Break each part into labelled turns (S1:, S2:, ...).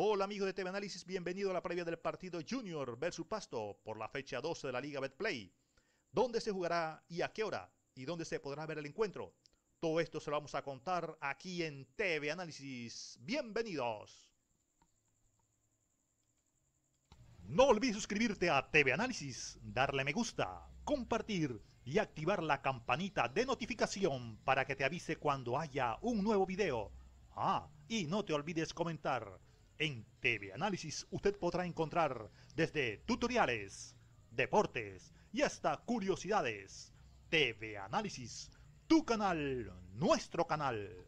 S1: Hola amigos de TV Análisis, bienvenido a la previa del partido Junior versus Pasto por la fecha 12 de la Liga Betplay. ¿Dónde se jugará y a qué hora? ¿Y dónde se podrá ver el encuentro? Todo esto se lo vamos a contar aquí en TV Análisis. Bienvenidos. No olvides suscribirte a TV Análisis, darle me gusta, compartir y activar la campanita de notificación para que te avise cuando haya un nuevo video. Ah, y no te olvides comentar. En TV Análisis usted podrá encontrar desde tutoriales, deportes y hasta curiosidades. TV Análisis, tu canal, nuestro canal.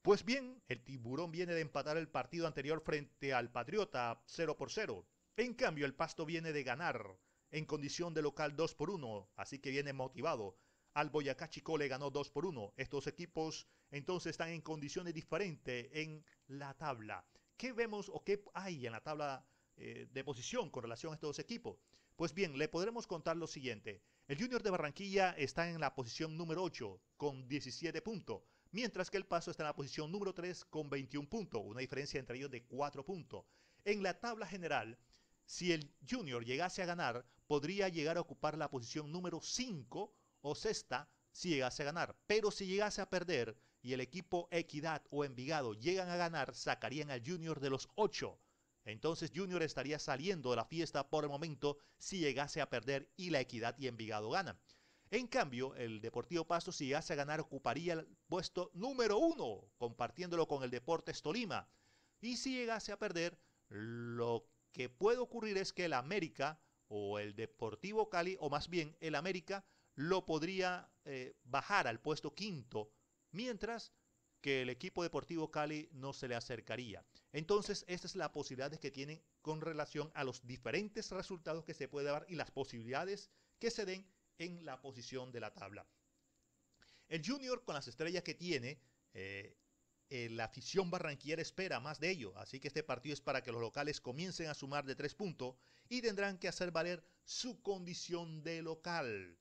S1: Pues bien, el tiburón viene de empatar el partido anterior frente al Patriota 0 por 0. En cambio, el Pasto viene de ganar en condición de local 2 por 1, así que viene motivado al Boyacá Chico le ganó 2 por 1. Estos equipos entonces están en condiciones diferentes en la tabla. ¿Qué vemos o qué hay en la tabla eh, de posición con relación a estos dos equipos? Pues bien, le podremos contar lo siguiente. El Junior de Barranquilla está en la posición número 8 con 17 puntos, mientras que el Paso está en la posición número 3 con 21 puntos, una diferencia entre ellos de 4 puntos. En la tabla general, si el Junior llegase a ganar, podría llegar a ocupar la posición número 5 o sexta si llegase a ganar. Pero si llegase a perder y el equipo Equidad o Envigado llegan a ganar, sacarían al Junior de los ocho. Entonces Junior estaría saliendo de la fiesta por el momento si llegase a perder y la Equidad y Envigado ganan. En cambio, el Deportivo Pasto, si llegase a ganar, ocuparía el puesto número uno, compartiéndolo con el Deportes Tolima. Y si llegase a perder, lo que puede ocurrir es que el América o el Deportivo Cali, o más bien el América, lo podría eh, bajar al puesto quinto, mientras que el equipo deportivo Cali no se le acercaría. Entonces, esta es la posibilidad que tiene con relación a los diferentes resultados que se puede dar y las posibilidades que se den en la posición de la tabla. El Junior, con las estrellas que tiene, eh, eh, la afición barranquillera espera más de ello, así que este partido es para que los locales comiencen a sumar de tres puntos y tendrán que hacer valer su condición de local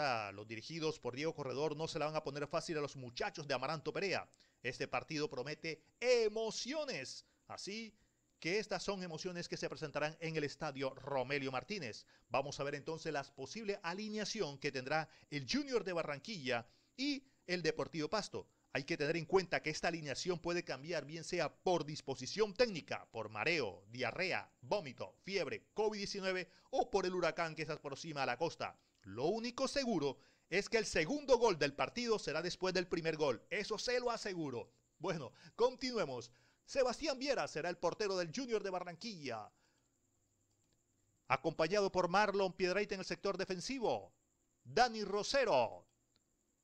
S1: ahora los dirigidos por Diego Corredor no se la van a poner fácil a los muchachos de Amaranto Perea. Este partido promete emociones. Así que estas son emociones que se presentarán en el estadio Romelio Martínez. Vamos a ver entonces la posible alineación que tendrá el Junior de Barranquilla y el Deportivo Pasto. Hay que tener en cuenta que esta alineación puede cambiar bien sea por disposición técnica, por mareo, diarrea, vómito, fiebre, COVID-19 o por el huracán que se aproxima a la costa. Lo único seguro es que el segundo gol del partido será después del primer gol. Eso se lo aseguro. Bueno, continuemos. Sebastián Viera será el portero del Junior de Barranquilla. Acompañado por Marlon Piedraite en el sector defensivo. Dani Rosero.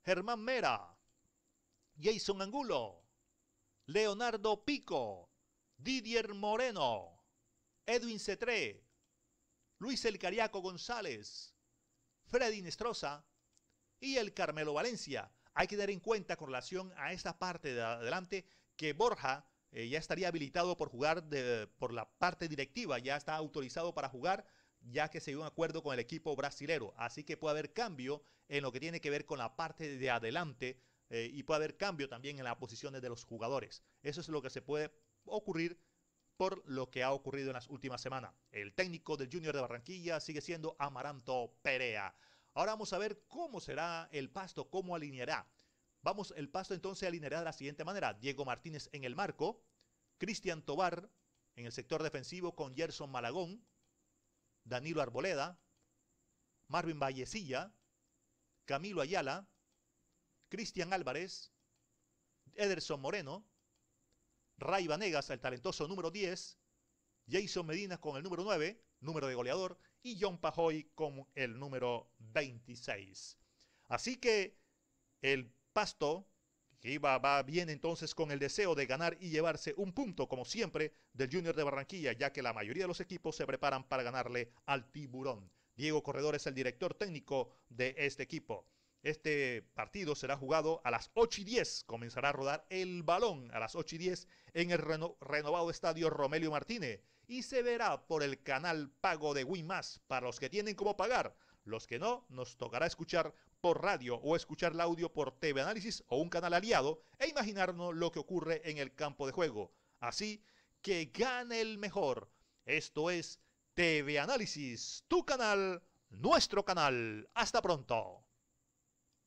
S1: Germán Mera. Jason Angulo. Leonardo Pico. Didier Moreno. Edwin Cetré. Luis El Cariaco González. Freddy Nestrosa y el Carmelo Valencia. Hay que dar en cuenta con relación a esta parte de adelante que Borja eh, ya estaría habilitado por jugar por la parte directiva, ya está autorizado para jugar ya que se dio un acuerdo con el equipo brasilero. Así que puede haber cambio en lo que tiene que ver con la parte de adelante eh, y puede haber cambio también en las posiciones de los jugadores. Eso es lo que se puede ocurrir por lo que ha ocurrido en las últimas semanas. El técnico del Junior de Barranquilla sigue siendo Amaranto Perea. Ahora vamos a ver cómo será el pasto, cómo alineará. Vamos, el pasto entonces alineará de la siguiente manera. Diego Martínez en el marco, Cristian Tobar en el sector defensivo con Gerson Malagón, Danilo Arboleda, Marvin Vallecilla, Camilo Ayala, Cristian Álvarez, Ederson Moreno, Ray Vanegas, el talentoso número 10, Jason Medina con el número 9, número de goleador, y John Pajoy con el número 26. Así que el Pasto, iba, va bien entonces con el deseo de ganar y llevarse un punto, como siempre, del Junior de Barranquilla, ya que la mayoría de los equipos se preparan para ganarle al tiburón. Diego Corredor es el director técnico de este equipo. Este partido será jugado a las 8 y 10. Comenzará a rodar el balón a las 8 y 10 en el renovado estadio Romelio Martínez y se verá por el canal pago de Winmas para los que tienen cómo pagar. Los que no, nos tocará escuchar por radio o escuchar el audio por TV Análisis o un canal aliado e imaginarnos lo que ocurre en el campo de juego. Así que gane el mejor. Esto es TV Análisis, tu canal, nuestro canal. Hasta pronto.